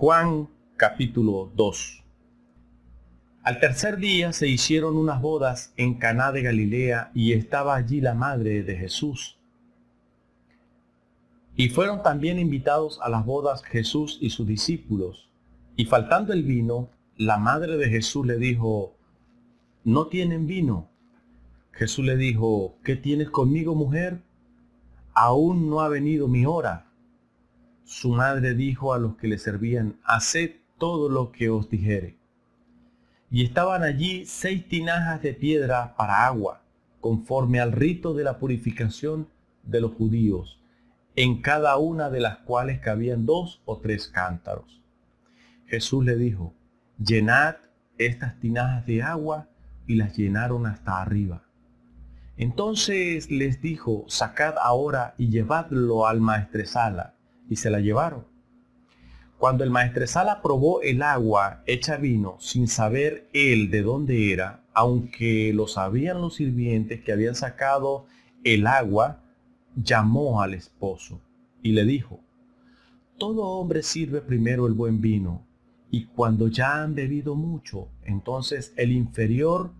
Juan capítulo 2. Al tercer día se hicieron unas bodas en Caná de Galilea y estaba allí la madre de Jesús. Y fueron también invitados a las bodas Jesús y sus discípulos. Y faltando el vino, la madre de Jesús le dijo, no tienen vino. Jesús le dijo, ¿qué tienes conmigo, mujer? Aún no ha venido mi hora su madre dijo a los que le servían, haced todo lo que os dijere. Y estaban allí seis tinajas de piedra para agua, conforme al rito de la purificación de los judíos, en cada una de las cuales cabían dos o tres cántaros. Jesús le dijo, llenad estas tinajas de agua, y las llenaron hasta arriba. Entonces les dijo, sacad ahora y llevadlo al maestresala y se la llevaron. Cuando el maestresala probó el agua hecha vino sin saber él de dónde era, aunque lo sabían los sirvientes que habían sacado el agua, llamó al esposo y le dijo, todo hombre sirve primero el buen vino, y cuando ya han bebido mucho, entonces el inferior,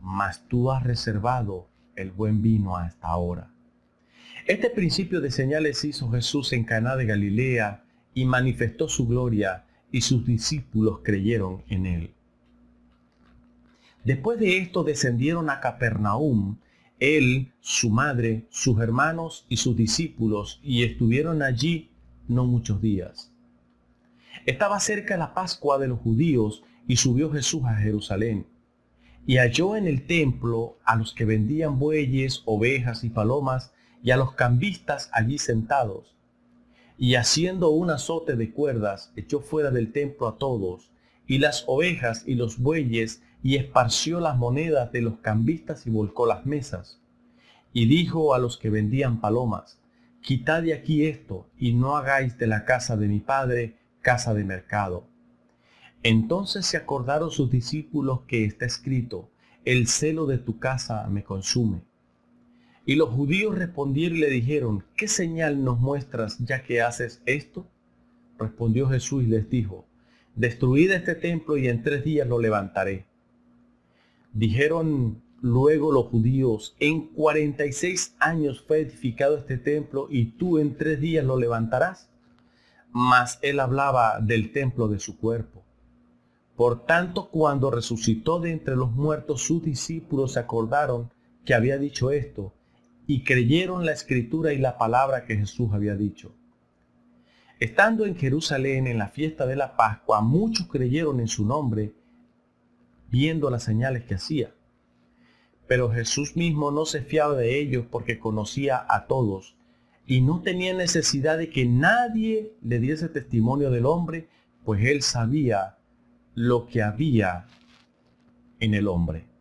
mas tú has reservado el buen vino hasta ahora. Este principio de señales hizo Jesús en Caná de Galilea y manifestó su gloria y sus discípulos creyeron en él. Después de esto descendieron a Capernaum, él, su madre, sus hermanos y sus discípulos, y estuvieron allí no muchos días. Estaba cerca la Pascua de los judíos y subió Jesús a Jerusalén. Y halló en el templo a los que vendían bueyes, ovejas y palomas y a los cambistas allí sentados. Y haciendo un azote de cuerdas, echó fuera del templo a todos, y las ovejas y los bueyes, y esparció las monedas de los cambistas y volcó las mesas. Y dijo a los que vendían palomas, Quitad de aquí esto, y no hagáis de la casa de mi padre casa de mercado. Entonces se acordaron sus discípulos que está escrito, El celo de tu casa me consume. Y los judíos respondieron y le dijeron, ¿qué señal nos muestras ya que haces esto? Respondió Jesús y les dijo, destruid este templo y en tres días lo levantaré. Dijeron luego los judíos, en 46 años fue edificado este templo y tú en tres días lo levantarás. Mas él hablaba del templo de su cuerpo. Por tanto, cuando resucitó de entre los muertos, sus discípulos se acordaron que había dicho esto y creyeron la escritura y la palabra que Jesús había dicho. Estando en Jerusalén en la fiesta de la Pascua, muchos creyeron en su nombre, viendo las señales que hacía. Pero Jesús mismo no se fiaba de ellos porque conocía a todos y no tenía necesidad de que nadie le diese testimonio del hombre, pues él sabía lo que había en el hombre.